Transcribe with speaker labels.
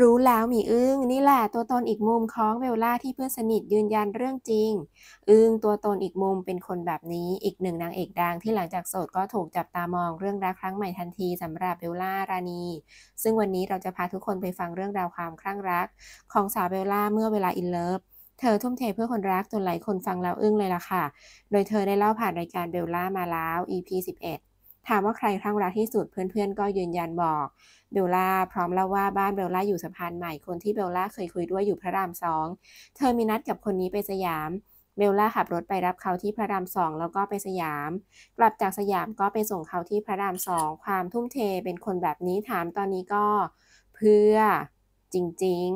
Speaker 1: รู้แล้วมีอึ้งนี่แหละ ตัวตนอีกมุมของเวลล่าที่เพื่อนสนิทยืนยันเรื่องจริง อึ้งตัวตนอีกมุมเป็นคนแบบนี้อีกหนึ่งนางเอกดังที่หลังจากโสดก็ถูกจับตามองเรื่องรักครั้งใหม่ทันทีสำหรับเบลล่าราณี ซึ่งวันนี้เราจะพาทุกคนไปฟังเรื่องราวความคลั่งรัก ของสาวเบลล่าเมื่อเวลาอินเลิฟเธอทุ่มเทเพื่อคนรักจนหลายคนฟังแล้วอึ้งเลยล่ะค่ะ โดยเธอได้เล่าผ่านรายการเบลล่ามาแล้ว EP 11ถามว่าใครคลั่งรักที่สุดเพื่อนๆ ก็ยืนยันบอกเบลล่าพร้อมเล่าว่าบ้านเบลล่าอยู่สะพานใหม่คนที่เบลล่าเคยคุยด้วยอยู่พระรามสองเธอมีนัดกับคนนี้ไปสยาม เบลล่าขับรถไปรับเขาที่พระรามสองแล้วก็ไปสยามกลับจากสยามก็ไปส่งเขาที่พระรามสองความทุ่มเทเป็นคนแบบนี้ถามตอนนี้ก็เพื
Speaker 2: ่อจริง